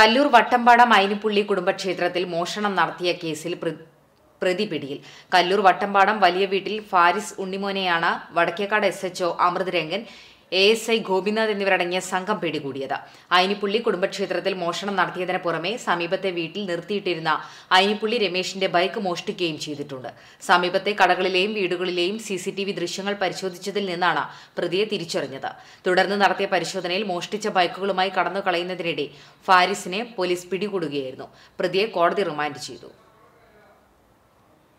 കല്ലൂർ വട്ടമ്പാട മൈനിപ്പുള്ളി കുടുംബക്ഷേത്രത്തിൽ മോഷണം നടത്തിയ കേസിൽ പ്രതി പിടിയിൽ കല്ലൂർ വട്ടമ്പാടം വലിയ വീട്ടിൽ ഫാരിസ് ഉണ്ണിമോനെയാണ് Vadakkekad S H O Amrith Rangan A S I Gopinath എന്നിവരടങ്ങിയ സംഘം പിടികൂടിയത് അയിനിപ്പുള്ളി കുടുംബക്ഷേത്രത്തിൽ മോഷണം നടത്തിയതിന് പുറമെ സമീപത്തെ വീട്ടിൽ നിർത്തിയിട്ടിരുന്ന അയിനിപ്പുള്ളി രമേശിന്റെ ബൈക്ക് മോഷ്ടിക്കുകയും ചെയ്തിട്ടുണ്ട് സമീപത്തെ കടകളിലെയും വീടുകളിലെയും സി സി ടി വി ദൃശ്യങ്ങൾ പരിശോധിച്ചതിൽ നിന്നാണ് പ്രതിയെ തിരിച്ചറിഞ്ഞത് തുടർന്ന് നടത്തിയ പരിശോധനയിൽ മോഷ്ടിച്ച ബൈക്കുകളുമായി കടന്നു കളയുന്നതിനിടെ ഫാരിസിനെ പോലീസ് പിടികൂടുകയായിരുന്നു പ്രതിയെ കോടതി റിമാൻഡ് ചെയ്തു